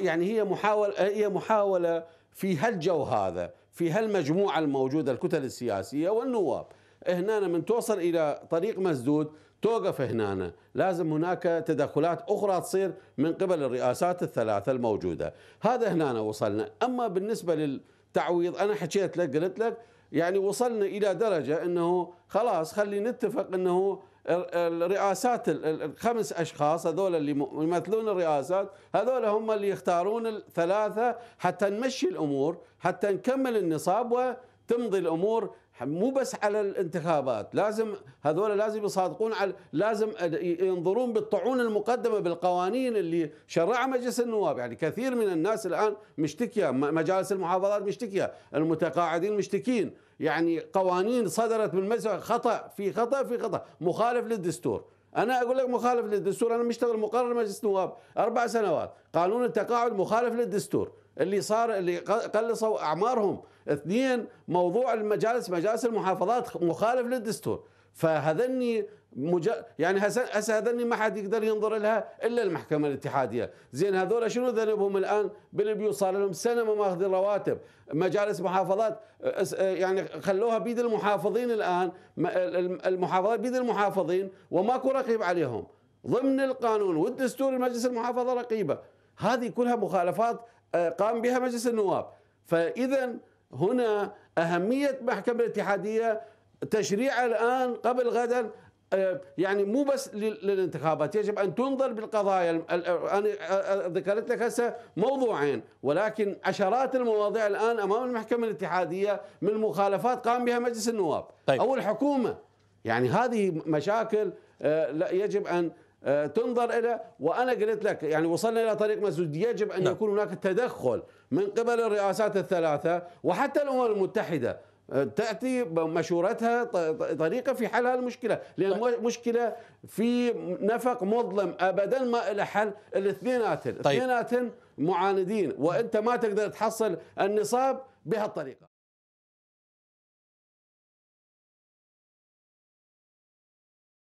يعني هي محاولة هي محاولة في هالجو هذا في هالمجموعة الموجودة الكتل السياسية والنواب هنا من توصل إلى طريق مسدود توقف هنا لازم هناك تدخلات أخرى تصير من قبل الرئاسات الثلاثة الموجودة هذا هنا وصلنا أما بالنسبة للتعويض أنا حكيت لك قلت لك يعني وصلنا إلى درجة أنه خلاص خلي نتفق أنه الرئاسات الخمس اشخاص هذول اللي يمثلون الرئاسات هذول هم اللي يختارون الثلاثه حتى نمشي الامور حتى نكمل النصاب تمضي الامور مو بس على الانتخابات لازم هذول لازم يصادقون على لازم ينظرون بالطعون المقدمه بالقوانين اللي شرعها مجلس النواب يعني كثير من الناس الان مشتكيه مجالس المحافظات مشتكيه المتقاعدين مشتكين يعني قوانين صدرت من مجلس خطا في خطا في خطا مخالف للدستور انا اقول لك مخالف للدستور انا مشتغل مقرر مجلس النواب اربع سنوات قانون التقاعد مخالف للدستور اللي صار اللي قلصوا اعمارهم اثنين موضوع المجالس مجالس المحافظات مخالف للدستور فهذني مج... يعني هسه هذني ما حد يقدر ينظر لها الا المحكمه الاتحاديه، زين هذول شنو ذنبهم الان بالبيوت صار لهم سنه ما ماخذين رواتب، مجالس محافظات يعني خلوها بيد المحافظين الان المحافظات بيد المحافظين وماكو رقيب عليهم ضمن القانون والدستور المجلس المحافظه رقيبه، هذه كلها مخالفات آه، قام بها مجلس النواب فإذا هنا أهمية محكمة الاتحادية تشريع الآن قبل غدا آه، يعني مو بس للانتخابات يجب ان تنظر بالقضايا آه، انا ذكرت لك هسه موضوعين ولكن عشرات المواضيع الان امام المحكمه الاتحاديه من مخالفات قام بها مجلس النواب طيب. او الحكومه يعني هذه مشاكل يجب ان آه، تنظر الى وانا قلت لك يعني وصلنا الى طريق مسدود يجب ان نعم. يكون هناك تدخل من قبل الرئاسات الثلاثه وحتى الامم المتحده آه، تاتي بمشورتها طريقه في حل هذه المشكله، لان طيب. مشكله في نفق مظلم ابدا ما إلى حل الاثنيناتن، طيب. الاثنيناتن معاندين وانت ما تقدر تحصل النصاب بهالطريقه.